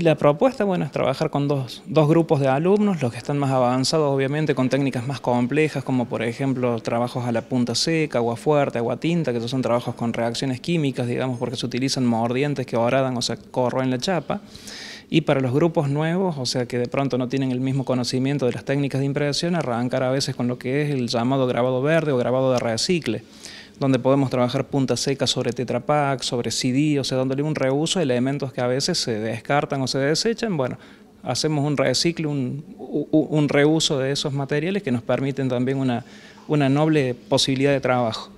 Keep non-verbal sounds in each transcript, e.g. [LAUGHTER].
La propuesta, bueno, es trabajar con dos, grupos de alumnos, los que están más avanzados obviamente con técnicas más complejas como por ejemplo trabajos a la punta seca, agua fuerte, agua tinta, que son trabajos con reacciones químicas, digamos, porque se utilizan mordientes que horadan, o sea, corroen la chapa. Y para los grupos nuevos, o sea, que de pronto no tienen el mismo conocimiento de las técnicas de impresión, arrancar a veces con lo que es el llamado grabado verde o grabado de recicle donde podemos trabajar punta seca sobre Tetra sobre CD, o sea, dándole un reuso de elementos que a veces se descartan o se desechan. Bueno, hacemos un reciclo, un, un reuso de esos materiales que nos permiten también una, una noble posibilidad de trabajo.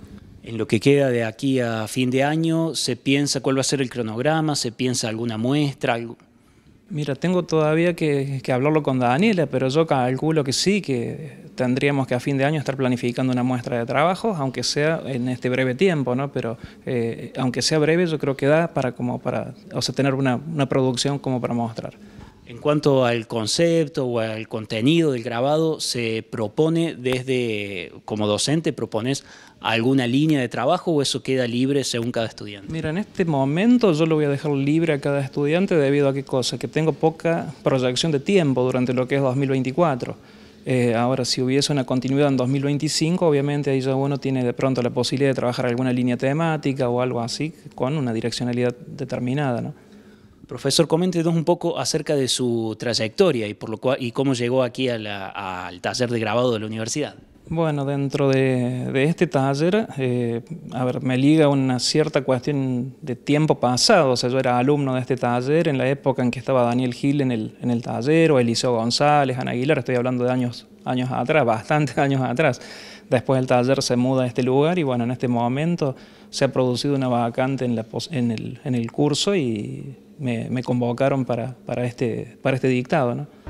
En lo que queda de aquí a fin de año, ¿se piensa cuál va a ser el cronograma? ¿Se piensa alguna muestra? Algo? Mira, tengo todavía que, que hablarlo con Daniela, pero yo calculo que sí, que tendríamos que a fin de año estar planificando una muestra de trabajo, aunque sea en este breve tiempo, Pero eh, aunque sea breve, yo creo que da para como para, tener una, una producción como para mostrar. En cuanto al concepto o al contenido del grabado, ¿se propone desde, como docente, propones alguna línea de trabajo o eso queda libre según cada estudiante? Mira, en este momento yo lo voy a dejar libre a cada estudiante debido a qué cosa, que tengo poca proyección de tiempo durante lo que es 2024. Eh, ahora, si hubiese una continuidad en 2025, obviamente ahí ya uno tiene de pronto la posibilidad de trabajar alguna línea temática o algo así con una direccionalidad determinada. ¿no? Profesor, coméntenos un poco acerca de su trayectoria y, por lo cual, y cómo llegó aquí al taller de grabado de la universidad. Bueno, dentro de, este taller, eh, a ver, me liga una cierta cuestión de tiempo pasado. O sea, yo era alumno de este taller en la época en que estaba Daniel Gil en el, en taller, o Eliseo González, Ana Aguilar, estoy hablando de años, años atrás, [LAUGHS] bastantes años atrás. Después el taller se muda a este lugar y bueno, en este momento se ha producido una vacante en, el, curso y me, convocaron para, para, este, para este dictado, ¿no?